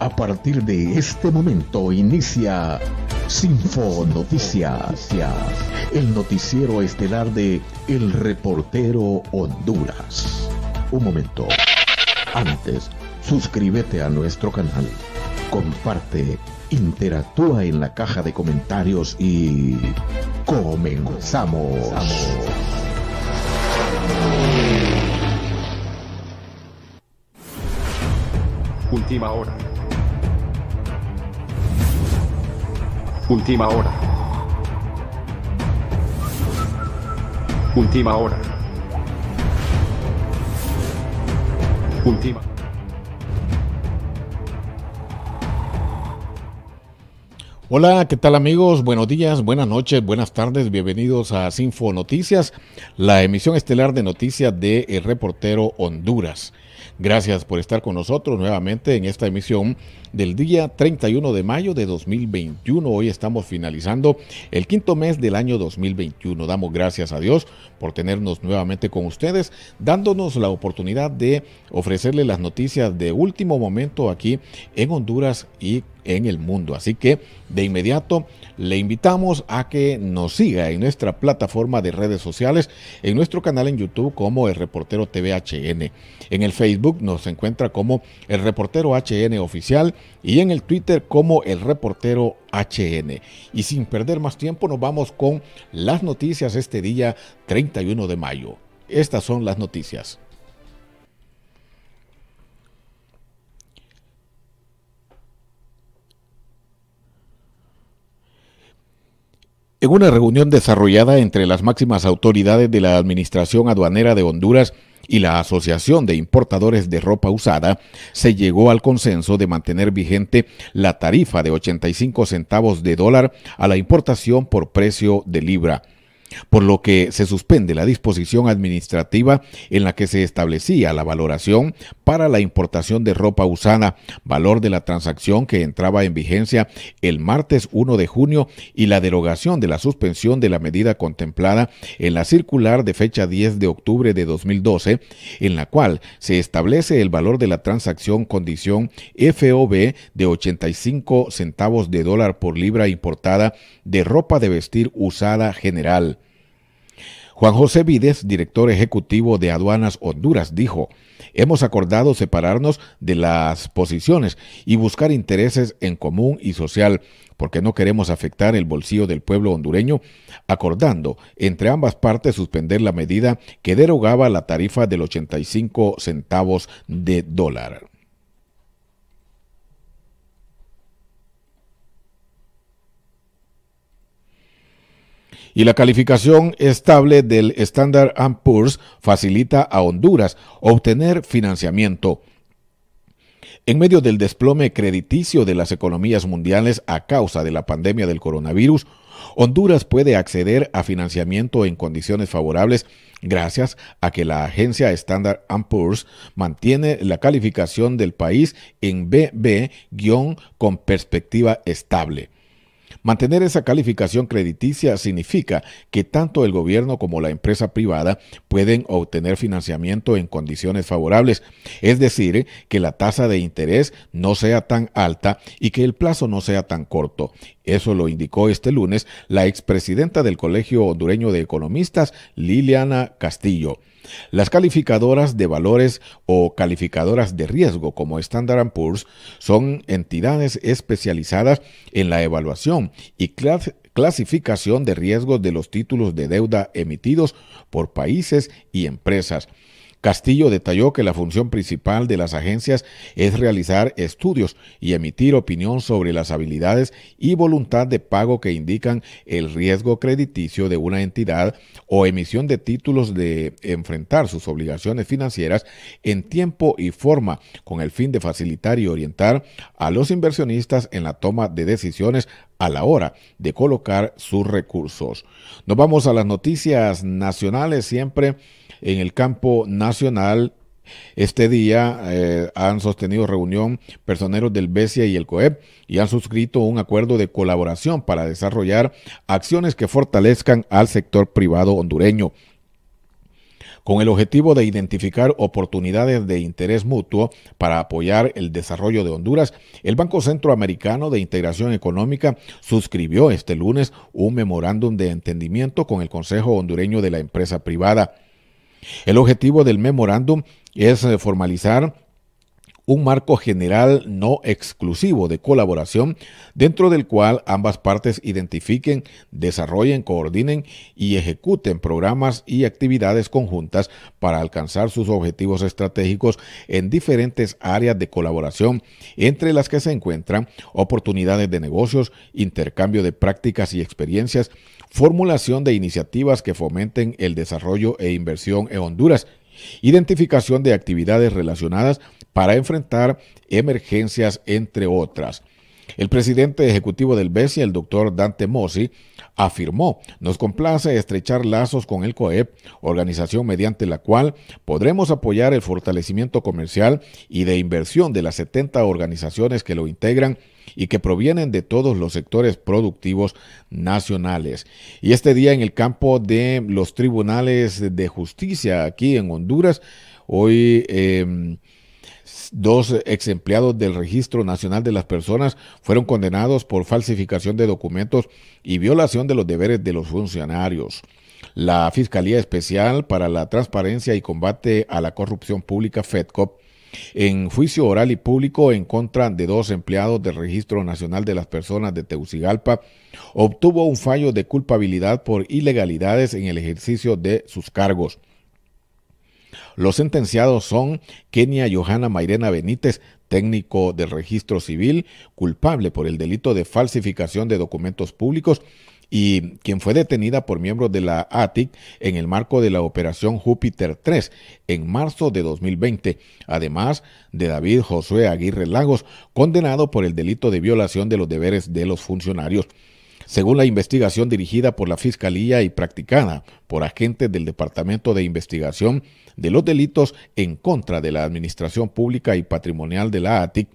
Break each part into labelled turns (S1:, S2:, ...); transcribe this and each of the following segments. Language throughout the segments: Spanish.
S1: A partir de este momento inicia Sinfo Noticias, el noticiero estelar de El Reportero Honduras. Un momento. Antes, suscríbete a nuestro canal, comparte, interactúa en la caja de comentarios y comenzamos. Última hora Última hora. Última hora. Última. Hola, ¿qué tal amigos? Buenos días, buenas noches, buenas tardes, bienvenidos a Sinfo Noticias, la emisión estelar de noticias de Reportero Honduras. Gracias por estar con nosotros nuevamente en esta emisión del día 31 de mayo de 2021. Hoy estamos finalizando el quinto mes del año 2021. Damos gracias a Dios por tenernos nuevamente con ustedes, dándonos la oportunidad de ofrecerle las noticias de último momento aquí en Honduras y en el mundo. Así que de inmediato le invitamos a que nos siga en nuestra plataforma de redes sociales, en nuestro canal en YouTube como el reportero TVHN, en el Facebook Facebook nos encuentra como el reportero HN oficial y en el Twitter como el reportero HN. Y sin perder más tiempo nos vamos con las noticias este día 31 de mayo. Estas son las noticias. En una reunión desarrollada entre las máximas autoridades de la Administración Aduanera de Honduras y la Asociación de Importadores de Ropa Usada, se llegó al consenso de mantener vigente la tarifa de 85 centavos de dólar a la importación por precio de libra por lo que se suspende la disposición administrativa en la que se establecía la valoración para la importación de ropa usada, valor de la transacción que entraba en vigencia el martes 1 de junio y la derogación de la suspensión de la medida contemplada en la circular de fecha 10 de octubre de 2012, en la cual se establece el valor de la transacción condición FOB de 85 centavos de dólar por libra importada de ropa de vestir usada general Juan José Vides, director ejecutivo de Aduanas Honduras, dijo, hemos acordado separarnos de las posiciones y buscar intereses en común y social, porque no queremos afectar el bolsillo del pueblo hondureño, acordando entre ambas partes suspender la medida que derogaba la tarifa del 85 centavos de dólar. y la calificación estable del Standard Poor's facilita a Honduras obtener financiamiento. En medio del desplome crediticio de las economías mundiales a causa de la pandemia del coronavirus, Honduras puede acceder a financiamiento en condiciones favorables gracias a que la agencia Standard Poor's mantiene la calificación del país en BB- con perspectiva estable. Mantener esa calificación crediticia significa que tanto el gobierno como la empresa privada pueden obtener financiamiento en condiciones favorables, es decir, que la tasa de interés no sea tan alta y que el plazo no sea tan corto. Eso lo indicó este lunes la expresidenta del Colegio Hondureño de Economistas, Liliana Castillo. Las calificadoras de valores o calificadoras de riesgo como Standard Poor's son entidades especializadas en la evaluación y clasificación de riesgos de los títulos de deuda emitidos por países y empresas. Castillo detalló que la función principal de las agencias es realizar estudios y emitir opinión sobre las habilidades y voluntad de pago que indican el riesgo crediticio de una entidad o emisión de títulos de enfrentar sus obligaciones financieras en tiempo y forma con el fin de facilitar y orientar a los inversionistas en la toma de decisiones a la hora de colocar sus recursos. Nos vamos a las noticias nacionales siempre en el campo nacional. Este día eh, han sostenido reunión personeros del BESIA y el COEP y han suscrito un acuerdo de colaboración para desarrollar acciones que fortalezcan al sector privado hondureño con el objetivo de identificar oportunidades de interés mutuo para apoyar el desarrollo de Honduras, el Banco Centroamericano de Integración Económica suscribió este lunes un memorándum de entendimiento con el Consejo Hondureño de la Empresa Privada. El objetivo del memorándum es eh, formalizar un marco general no exclusivo de colaboración dentro del cual ambas partes identifiquen, desarrollen, coordinen y ejecuten programas y actividades conjuntas para alcanzar sus objetivos estratégicos en diferentes áreas de colaboración, entre las que se encuentran oportunidades de negocios, intercambio de prácticas y experiencias, formulación de iniciativas que fomenten el desarrollo e inversión en Honduras, identificación de actividades relacionadas para enfrentar emergencias, entre otras. El presidente ejecutivo del BESI, el doctor Dante Mossi, afirmó, nos complace estrechar lazos con el COEP, organización mediante la cual podremos apoyar el fortalecimiento comercial y de inversión de las 70 organizaciones que lo integran y que provienen de todos los sectores productivos nacionales. Y este día en el campo de los tribunales de justicia aquí en Honduras, hoy... Em, dos ex empleados del Registro Nacional de las Personas fueron condenados por falsificación de documentos y violación de los deberes de los funcionarios. La Fiscalía Especial para la Transparencia y Combate a la Corrupción Pública, FEDCOP, en juicio oral y público en contra de dos empleados del Registro Nacional de las Personas de Tegucigalpa, obtuvo un fallo de culpabilidad por ilegalidades en el ejercicio de sus cargos. Los sentenciados son Kenia Johanna Mairena Benítez, técnico del registro civil, culpable por el delito de falsificación de documentos públicos y quien fue detenida por miembros de la ATIC en el marco de la operación Júpiter 3 en marzo de 2020, además de David Josué Aguirre Lagos, condenado por el delito de violación de los deberes de los funcionarios. Según la investigación dirigida por la Fiscalía y practicada por agentes del Departamento de Investigación de los Delitos en contra de la Administración Pública y Patrimonial de la ATIC,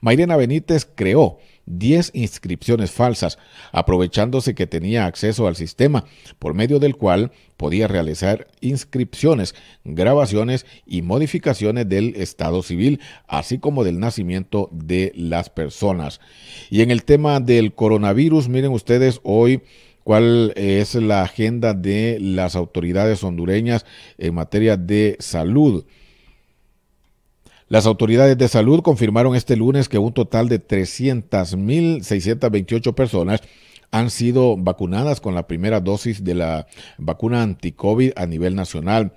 S1: Mayrena Benítez creó 10 inscripciones falsas, aprovechándose que tenía acceso al sistema, por medio del cual podía realizar inscripciones, grabaciones y modificaciones del estado civil, así como del nacimiento de las personas. Y en el tema del coronavirus, miren ustedes hoy cuál es la agenda de las autoridades hondureñas en materia de salud. Las autoridades de salud confirmaron este lunes que un total de 300.628 personas han sido vacunadas con la primera dosis de la vacuna anti-COVID a nivel nacional.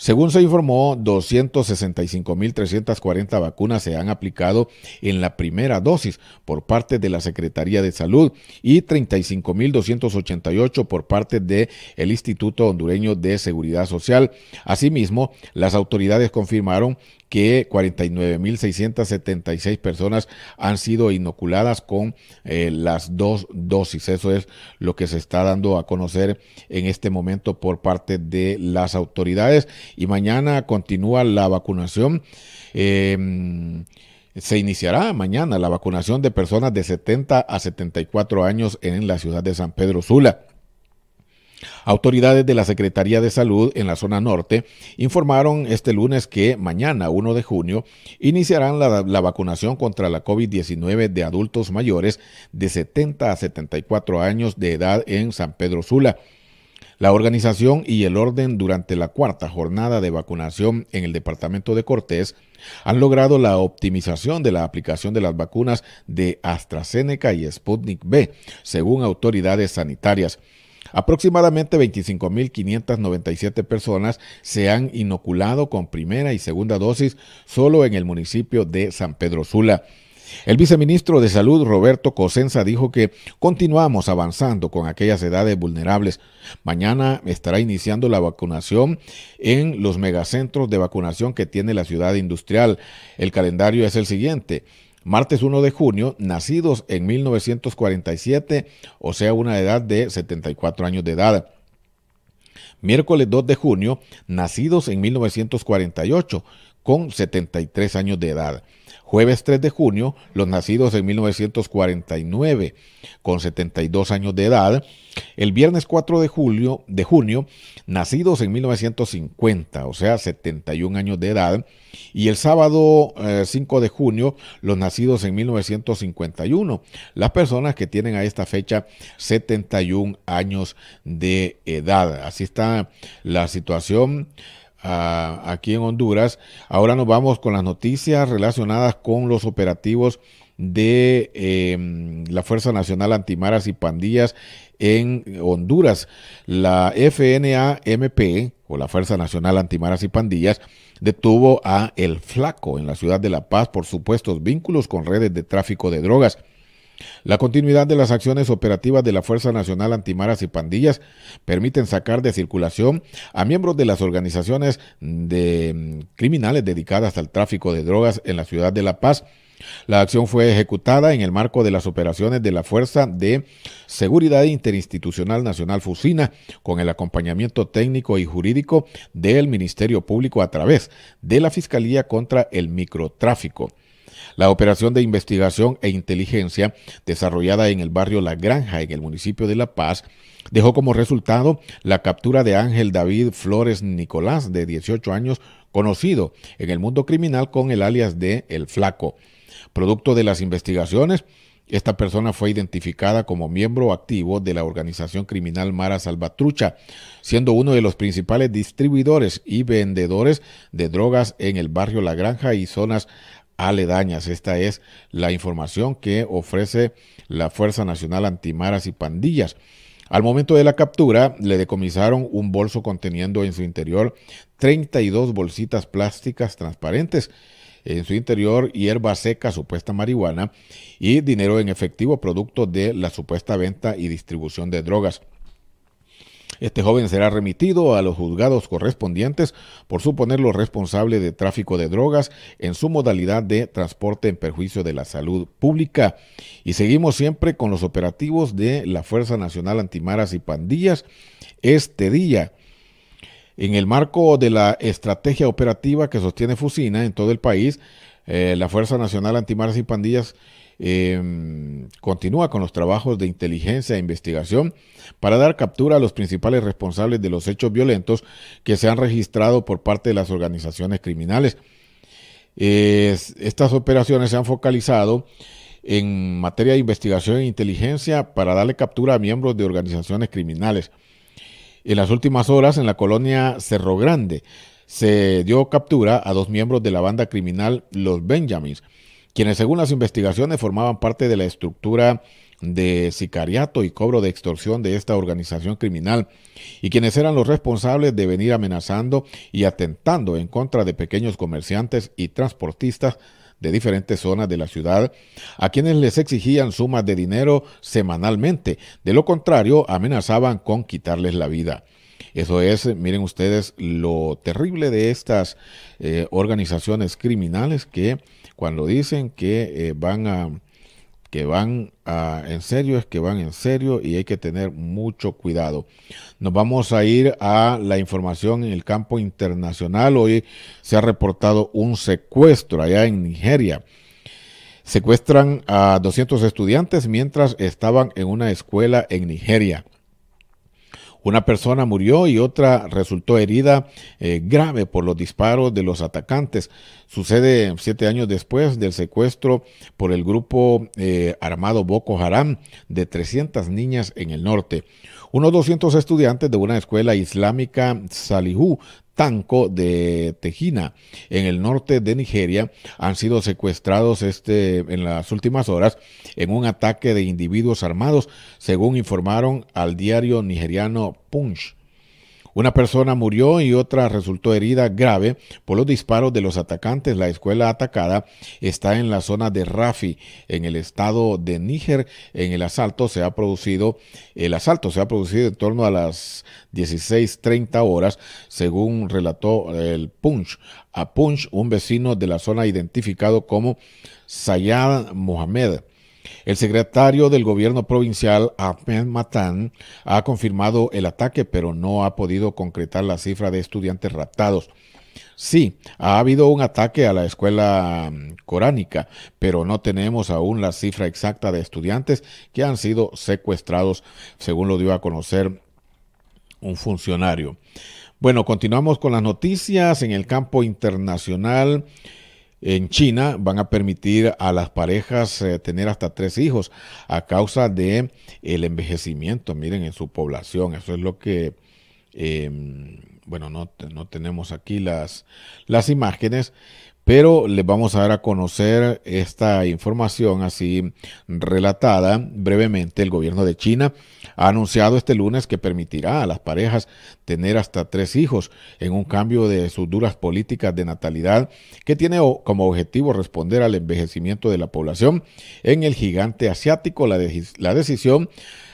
S1: Según se informó, 265.340 vacunas se han aplicado en la primera dosis por parte de la Secretaría de Salud y 35.288 por parte del Instituto Hondureño de Seguridad Social. Asimismo, las autoridades confirmaron que 49.676 personas han sido inoculadas con eh, las dos dosis. Eso es lo que se está dando a conocer en este momento por parte de las autoridades y mañana continúa la vacunación. Em, se iniciará mañana la vacunación de personas de 70 a 74 años en la ciudad de San Pedro Sula. Autoridades de la Secretaría de Salud en la zona norte informaron este lunes que mañana 1 de junio iniciarán la, la vacunación contra la COVID-19 de adultos mayores de 70 a 74 años de edad en San Pedro Sula. La organización y el orden durante la cuarta jornada de vacunación en el departamento de Cortés han logrado la optimización de la aplicación de las vacunas de AstraZeneca y Sputnik V, según autoridades sanitarias. Aproximadamente 25.597 personas se han inoculado con primera y segunda dosis solo en el municipio de San Pedro Sula. El viceministro de Salud, Roberto Cosenza, dijo que continuamos avanzando con aquellas edades vulnerables. Mañana estará iniciando la vacunación en los megacentros de vacunación que tiene la ciudad industrial. El calendario es el siguiente. Martes 1 de junio, nacidos en 1947, o sea, una edad de 74 años de edad. Miércoles 2 de junio, nacidos en 1948 con 73 años de edad. Jueves 3 de junio, los nacidos en 1949 con 72 años de edad. El viernes 4 de, julio, de junio, nacidos en 1950, o sea, 71 años de edad. Y el sábado 5 eh, de junio, los nacidos en 1951, las personas que tienen a esta fecha 71 años de edad. Así está la situación aquí en Honduras. Ahora nos vamos con las noticias relacionadas con los operativos de em, la Fuerza Nacional Antimaras y Pandillas en Honduras. La FNAMP, o la Fuerza Nacional Antimaras y Pandillas, detuvo a El Flaco en la ciudad de La Paz por supuestos vínculos con redes de tráfico de drogas. La continuidad de las acciones operativas de la Fuerza Nacional Antimaras y Pandillas permiten sacar de circulación a miembros de las organizaciones de mm, criminales dedicadas al tráfico de drogas en la ciudad de La Paz. La acción fue ejecutada en el marco de las operaciones de la Fuerza de Seguridad Interinstitucional Nacional Fusina, con el acompañamiento técnico y jurídico del Ministerio Público a través de la Fiscalía contra el Microtráfico. La operación de investigación e inteligencia desarrollada en el barrio La Granja, en el municipio de La Paz, dejó como resultado la captura de Ángel David Flores Nicolás, de 18 años, conocido en el mundo criminal con el alias de El Flaco. Producto de las investigaciones, esta persona fue identificada como miembro activo de la organización criminal Mara Salvatrucha, siendo uno de los principales distribuidores y vendedores de drogas en el barrio La Granja y zonas aledañas. Esta es la información que ofrece la Fuerza Nacional Antimaras y Pandillas. Al momento de la captura, le decomisaron un bolso conteniendo en su interior 32 bolsitas plásticas transparentes, en su interior hierba seca, supuesta marihuana, y dinero en efectivo producto de la supuesta venta y distribución de drogas. Este joven será remitido a los juzgados correspondientes por suponerlo responsable de tráfico de drogas en su modalidad de transporte en perjuicio de la salud pública. Y seguimos siempre con los operativos de la Fuerza Nacional Antimaras y Pandillas. Este día, en el marco de la estrategia operativa que sostiene Fusina en todo el país, eh, la Fuerza Nacional Antimaras y Pandillas Em, continúa con los trabajos de inteligencia e investigación para dar captura a los principales responsables de los hechos violentos que se han registrado por parte de las organizaciones criminales. estas operaciones se han focalizado en materia de investigación e inteligencia para darle captura a miembros de organizaciones criminales. En las últimas horas, en la colonia Cerro Grande, se dio captura a dos miembros de la banda criminal Los Benjamins, quienes según las investigaciones formaban parte de la estructura de sicariato y cobro de extorsión de esta organización criminal y quienes eran los responsables de venir amenazando y atentando en contra de pequeños comerciantes y transportistas de diferentes zonas de la ciudad, a quienes les exigían sumas de dinero semanalmente, de lo contrario amenazaban con quitarles la vida. Eso es, miren ustedes, lo terrible de estas eh, organizaciones criminales que cuando dicen que eh, van a que van en serio es que van en serio y hay que tener mucho cuidado. Nos vamos a ir a la información en el campo internacional. Hoy se ha reportado un secuestro allá en Nigeria. Secuestran a 200 estudiantes mientras estaban en una escuela en Nigeria. Una persona murió y otra resultó herida eh, grave por los disparos de los atacantes. Sucede siete años después del secuestro por el grupo eh, armado Boko Haram de 300 niñas en el norte. Unos 200 estudiantes de una escuela islámica Salihu Tanco de Tejina, en el norte de Nigeria, han sido secuestrados este, en las últimas horas en un ataque de individuos armados, según informaron al diario nigeriano Punch. Una persona murió y otra resultó herida grave por los disparos de los atacantes. La escuela atacada está en la zona de Rafi, en el estado de Níger. En el asalto se ha producido, el asalto se ha producido en torno a las 16:30 horas, según relató el Punch. A Punch, un vecino de la zona identificado como Sayad Mohamed. El secretario del gobierno provincial, Ahmed Matan, ha confirmado el ataque, pero no ha podido concretar la cifra de estudiantes raptados. Sí, ha habido un ataque a la escuela mm, coránica, pero no tenemos aún la cifra exacta de estudiantes que han sido secuestrados, según lo dio a conocer un funcionario. Bueno, continuamos con las noticias en el campo internacional en China van a permitir a las parejas eh, tener hasta tres hijos a causa de el envejecimiento, miren, en su población. Eso es lo que, em, bueno, no, no tenemos aquí las, las imágenes, pero les vamos a dar a conocer esta información así relatada brevemente. El gobierno de China ha anunciado este lunes que permitirá a las parejas tener hasta tres hijos en un cambio de sus duras políticas de natalidad que tiene como objetivo responder al envejecimiento de la población en el gigante asiático. La, decisión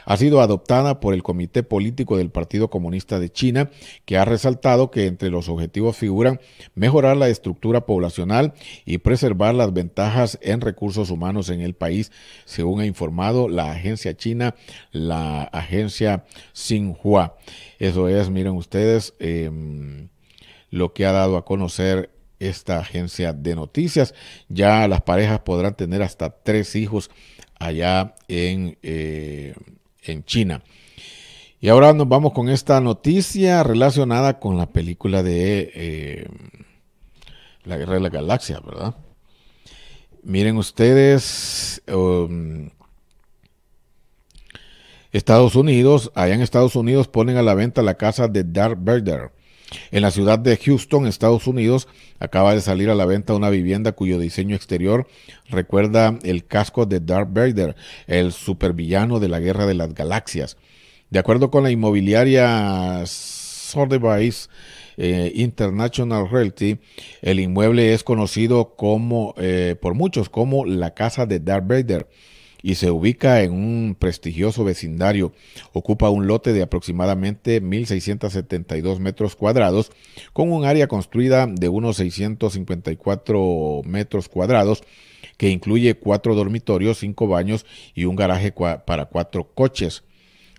S1: ha sido adoptada por el Comité Político del Partido Comunista de China, que ha resaltado que entre los objetivos figuran mejorar la estructura poblacional y preservar las ventajas en recursos humanos en el país, según ha informado la agencia china, la agencia Xinhua. Eso es, miren ustedes, em, lo que ha dado a conocer esta agencia de noticias. Ya las parejas podrán tener hasta tres hijos allá en eh, en China. Y ahora nos vamos con esta noticia relacionada con la película de eh, La Guerra de la Galaxia, ¿verdad? Miren ustedes, um, Estados Unidos, allá en Estados Unidos ponen a la venta la casa de Darth Vader en la ciudad de Houston, Estados Unidos, acaba de salir a la venta una vivienda cuyo diseño exterior recuerda el casco de Darth Vader, el supervillano de la Guerra de las Galaxias. De acuerdo con la inmobiliaria Sotheby's eh, International Realty, el inmueble es conocido como, eh, por muchos como la casa de Darth Vader y se ubica en un prestigioso vecindario. Ocupa un lote de aproximadamente 1.672 metros cuadrados con un área construida de unos 654 metros cuadrados que incluye cuatro dormitorios, cinco baños y un garaje para cuatro coches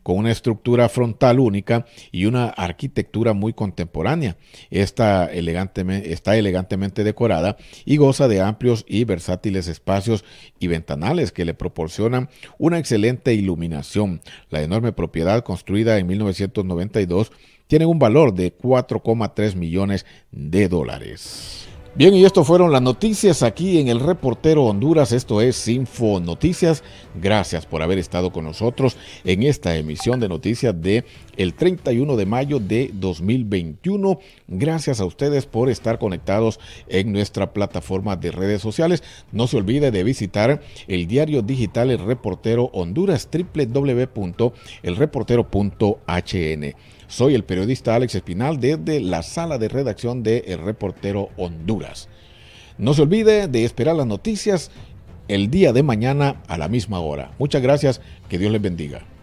S1: con una estructura frontal única y una arquitectura muy contemporánea. Está, elegantemente, decorada y goza de amplios y versátiles espacios y ventanales que le proporcionan una excelente iluminación. La enorme propiedad construida en 1992 tiene un valor de 4,3 millones de dólares. Bien, y esto fueron las noticias aquí en el Reportero Honduras. Esto es Info Noticias. Gracias por haber estado con nosotros en esta emisión de noticias de el 31 de mayo de 2021. Gracias a ustedes por estar conectados en nuestra plataforma de redes sociales. No se olvide de visitar el diario digital El Reportero Honduras www.elreportero.hn. Soy el periodista Alex Espinal desde la sala de redacción de El Reportero Honduras. No se olvide de esperar las noticias el día de mañana a la misma hora. Muchas gracias, que Dios les bendiga.